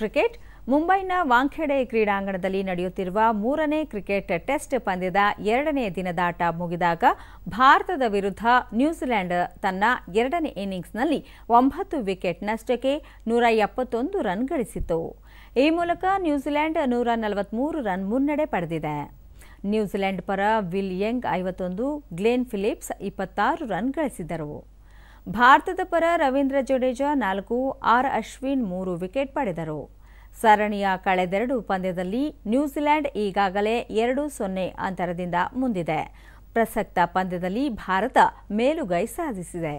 cricket ಮುಂಬೈನ ವಾಂಖೆಡೆ ಕ್ರೀಡಾಂಗಣದಲ್ಲಿ ನಡೆಯುತ್ತಿರುವ ಮೂರನೇ ಕ್ರಿಕೆಟ್ ಟೆಸ್ಟ್ ಪಂದ್ಯದ ಎರಡನೇ ದಿನದಾಟ ಮುಗಿದಾಗ ಭಾರತದ ವಿರುದ್ಧ ನ್ಯೂಜಿಲೆಂಡ್ ತನ್ನ ಎರಡನೇ ಇನ್ನಿಂಗ್ಸ್ನಲ್ಲಿ ಒಂಬತ್ತು ವಿಕೆಟ್ ನಷ್ಟಕ್ಕೆ ನೂರ ಎಪ್ಪತ್ತೊಂದು ರನ್ ಗಳಿಸಿತು ಈ ಮೂಲಕ ನ್ಯೂಜಿಲೆಂಡ್ ನೂರ ನಲವತ್ತ್ಮೂರು ರನ್ ಮುನ್ನಡೆ ಪಡೆದಿದೆ ನ್ಯೂಜಿಲೆಂಡ್ ಪರ ವಿಲ್ ಯಂಗ್ ಐವತ್ತೊಂದು ಗ್ಲೇನ್ ಫಿಲಿಪ್ಸ್ ಇಪ್ಪತ್ತಾರು ರನ್ ಗಳಿಸಿದರು ಭಾರತದ ಪರ ರವೀಂದ್ರ ಜಡೇಜಾ ನಾಲ್ಕು ಆರ್ ಅಶ್ವಿನ್ ಮೂರು ವಿಕೆಟ್ ಪಡೆದರು ಸರಣಿಯ ಕಳೆದೆರಡು ಪಂದ್ಯದಲ್ಲಿ ನ್ಯೂಜಿಲೆಂಡ್ ಈಗಾಗಲೇ ಎರಡು ಸೊನ್ನೆ ಅಂತರದಿಂದ ಮುಂದಿದೆ ಪ್ರಸಕ್ತ ಪಂದ್ಯದಲ್ಲಿ ಭಾರತ ಮೇಲುಗೈ ಸಾಧಿಸಿದೆ